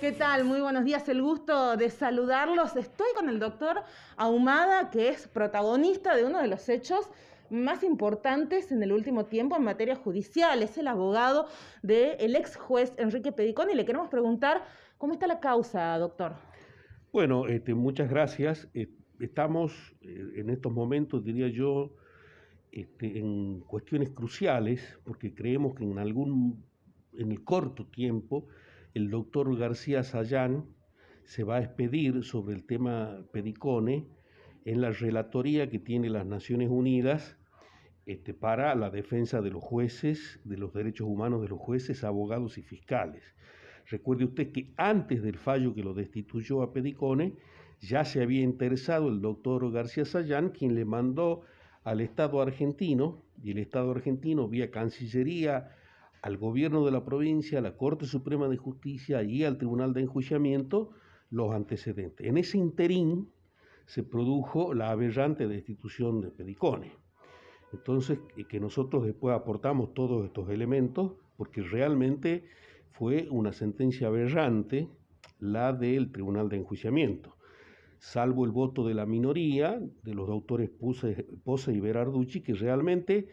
¿Qué tal? Muy buenos días, el gusto de saludarlos. Estoy con el doctor Ahumada, que es protagonista de uno de los hechos más importantes en el último tiempo en materia judicial. Es el abogado del ex juez Enrique Pedicón y le queremos preguntar cómo está la causa, doctor. Bueno, este, muchas gracias. Eh, estamos eh, en estos momentos, diría yo, este, en cuestiones cruciales, porque creemos que en algún, en el corto tiempo, el doctor García Sayán se va a expedir sobre el tema Pedicone en la relatoría que tiene las Naciones Unidas este, para la defensa de los jueces, de los derechos humanos de los jueces, abogados y fiscales. Recuerde usted que antes del fallo que lo destituyó a Pedicone, ya se había interesado el doctor García Sayán, quien le mandó al Estado argentino, y el Estado argentino vía Cancillería, al gobierno de la provincia, a la Corte Suprema de Justicia y al Tribunal de Enjuiciamiento los antecedentes. En ese interín se produjo la aberrante destitución de Pedicone. Entonces, que nosotros después aportamos todos estos elementos, porque realmente fue una sentencia aberrante la del Tribunal de Enjuiciamiento. Salvo el voto de la minoría, de los autores Pose y Berarducci, que realmente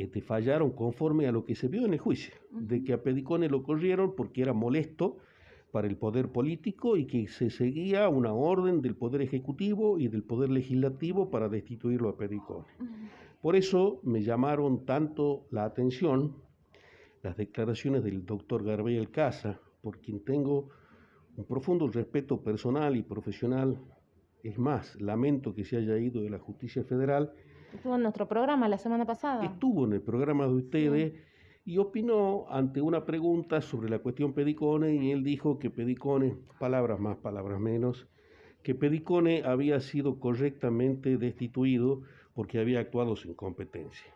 eh, te fallaron conforme a lo que se vio en el juicio, de que a Pedicone lo corrieron porque era molesto para el poder político y que se seguía una orden del poder ejecutivo y del poder legislativo para destituirlo a Pedicone. Por eso me llamaron tanto la atención las declaraciones del doctor Gabriel Casa, por quien tengo un profundo respeto personal y profesional. Es más, lamento que se haya ido de la justicia federal Estuvo en nuestro programa la semana pasada. Estuvo en el programa de ustedes y opinó ante una pregunta sobre la cuestión Pedicone y él dijo que Pedicone, palabras más, palabras menos, que Pedicone había sido correctamente destituido porque había actuado sin competencia.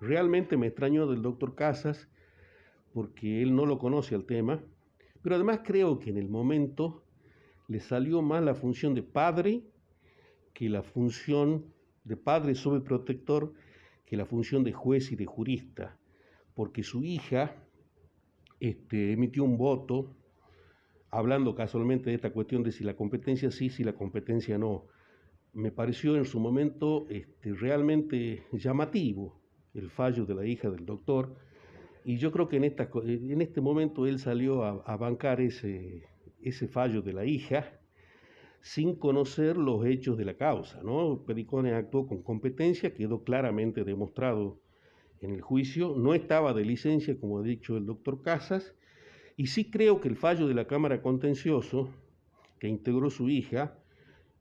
Realmente me extrañó del doctor Casas porque él no lo conoce al tema, pero además creo que en el momento le salió más la función de padre que la función de padre sobreprotector que la función de juez y de jurista, porque su hija este, emitió un voto hablando casualmente de esta cuestión de si la competencia sí, si la competencia no. Me pareció en su momento este, realmente llamativo el fallo de la hija del doctor y yo creo que en, esta, en este momento él salió a, bancar ese, ese fallo de la hija sin conocer los hechos de la causa. ¿no? Pericone actuó con competencia, quedó claramente demostrado en el juicio, no estaba de licencia, como ha dicho el doctor Casas, y sí creo que el fallo de la Cámara Contencioso, que integró su hija,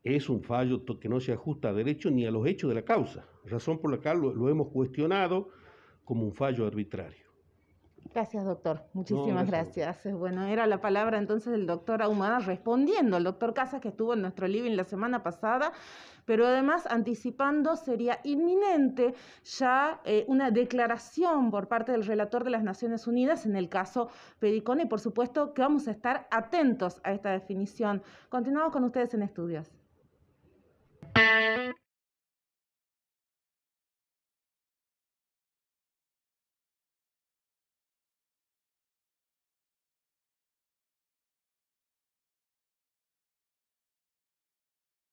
es un fallo que no se ajusta a derecho ni a los hechos de la causa, razón por la cual lo hemos cuestionado como un fallo arbitrario. Gracias, doctor. Muchísimas gracias. Eh, bueno, era la palabra entonces del doctor Ahumada respondiendo, al doctor Casas que estuvo en nuestro living la semana pasada, pero además anticipando sería inminente ya eh, una declaración por parte del relator de las Naciones Unidas en el caso y Por supuesto que vamos a estar atentos a esta definición. Continuamos con ustedes en estudios.